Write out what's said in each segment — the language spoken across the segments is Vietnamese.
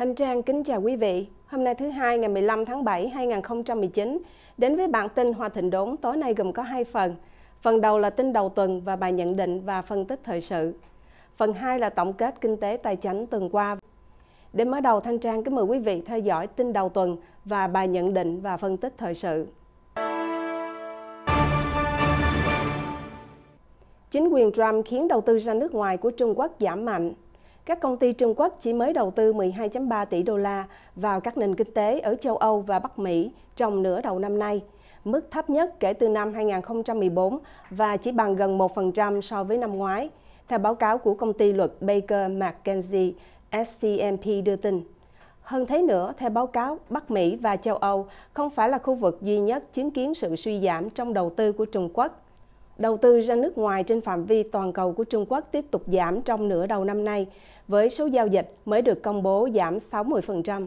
Thanh Trang kính chào quý vị. Hôm nay thứ hai ngày 15 tháng 7 2019 đến với bản tin Hoa Thịnh Đốn tối nay gồm có hai phần. Phần đầu là tin đầu tuần và bài nhận định và phân tích thời sự. Phần 2 là tổng kết kinh tế tài chính tuần qua. Để mở đầu Thanh Trang kính mời quý vị theo dõi tin đầu tuần và bài nhận định và phân tích thời sự. Chính quyền Trump khiến đầu tư ra nước ngoài của Trung Quốc giảm mạnh các công ty Trung Quốc chỉ mới đầu tư 12.3 tỷ đô la vào các nền kinh tế ở châu Âu và Bắc Mỹ trong nửa đầu năm nay, mức thấp nhất kể từ năm 2014 và chỉ bằng gần 1% so với năm ngoái, theo báo cáo của công ty luật Baker McKenzie SCMP đưa tin. Hơn thế nữa, theo báo cáo, Bắc Mỹ và châu Âu không phải là khu vực duy nhất chứng kiến sự suy giảm trong đầu tư của Trung Quốc Đầu tư ra nước ngoài trên phạm vi toàn cầu của Trung Quốc tiếp tục giảm trong nửa đầu năm nay, với số giao dịch mới được công bố giảm 60%.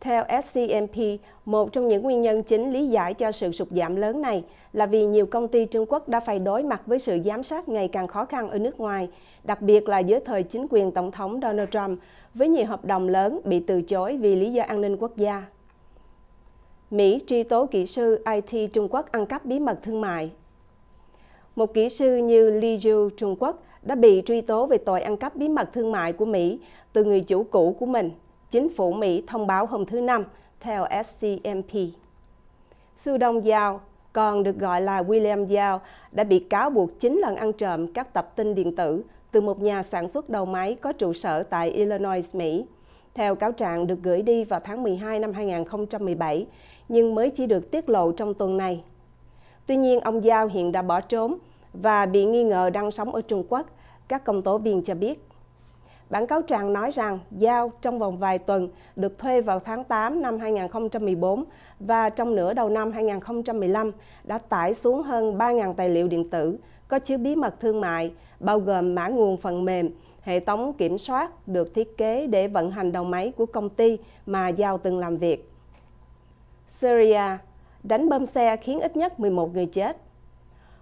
Theo SCMP, một trong những nguyên nhân chính lý giải cho sự sụt giảm lớn này là vì nhiều công ty Trung Quốc đã phải đối mặt với sự giám sát ngày càng khó khăn ở nước ngoài, đặc biệt là dưới thời chính quyền Tổng thống Donald Trump, với nhiều hợp đồng lớn bị từ chối vì lý do an ninh quốc gia. Mỹ truy tố kỹ sư IT Trung Quốc ăn cắp bí mật thương mại một kỹ sư như Li Yu Trung Quốc đã bị truy tố về tội ăn cắp bí mật thương mại của Mỹ từ người chủ cũ của mình, chính phủ Mỹ thông báo hôm thứ Năm, theo SCMP. Su Đông Giao, còn được gọi là William Yao, đã bị cáo buộc 9 lần ăn trộm các tập tin điện tử từ một nhà sản xuất đầu máy có trụ sở tại Illinois, Mỹ. Theo cáo trạng được gửi đi vào tháng 12 năm 2017, nhưng mới chỉ được tiết lộ trong tuần này Tuy nhiên, ông Giao hiện đã bỏ trốn và bị nghi ngờ đang sống ở Trung Quốc, các công tố viên cho biết. Bản cáo trạng nói rằng Giao trong vòng vài tuần được thuê vào tháng 8 năm 2014 và trong nửa đầu năm 2015 đã tải xuống hơn 3.000 tài liệu điện tử có chứa bí mật thương mại, bao gồm mã nguồn phần mềm, hệ thống kiểm soát được thiết kế để vận hành đầu máy của công ty mà Giao từng làm việc. Syria đánh bom xe khiến ít nhất 11 người chết.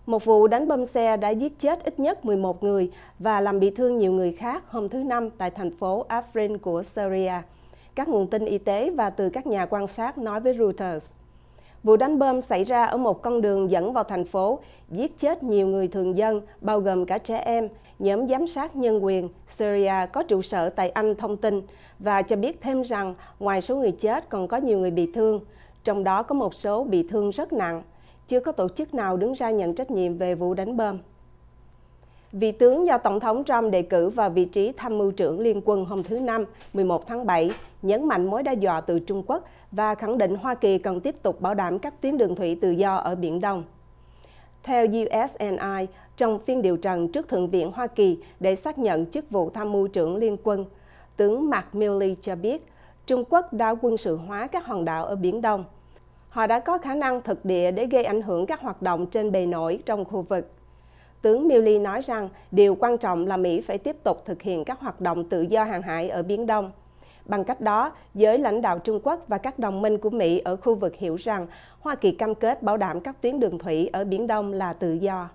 Một vụ đánh bom xe đã giết chết ít nhất 11 người và làm bị thương nhiều người khác hôm thứ Năm tại thành phố Afrin của Syria. Các nguồn tin y tế và từ các nhà quan sát nói với Reuters. Vụ đánh bom xảy ra ở một con đường dẫn vào thành phố, giết chết nhiều người thường dân, bao gồm cả trẻ em. Nhóm giám sát nhân quyền Syria có trụ sở tại Anh thông tin và cho biết thêm rằng ngoài số người chết còn có nhiều người bị thương trong đó có một số bị thương rất nặng, chưa có tổ chức nào đứng ra nhận trách nhiệm về vụ đánh bom. Vị tướng do Tổng thống Trump đề cử vào vị trí tham mưu trưởng Liên quân hôm thứ Năm, 11 tháng 7, nhấn mạnh mối đe dọa từ Trung Quốc và khẳng định Hoa Kỳ cần tiếp tục bảo đảm các tuyến đường thủy tự do ở Biển Đông. Theo USNI, trong phiên điều trần trước Thượng viện Hoa Kỳ để xác nhận chức vụ tham mưu trưởng Liên quân, tướng Mark Milley cho biết Trung Quốc đã quân sự hóa các hòn đảo ở Biển Đông họ đã có khả năng thực địa để gây ảnh hưởng các hoạt động trên bề nổi trong khu vực. Tướng Milley nói rằng điều quan trọng là Mỹ phải tiếp tục thực hiện các hoạt động tự do hàng hải ở Biển Đông. Bằng cách đó, giới lãnh đạo Trung Quốc và các đồng minh của Mỹ ở khu vực hiểu rằng Hoa Kỳ cam kết bảo đảm các tuyến đường thủy ở Biển Đông là tự do.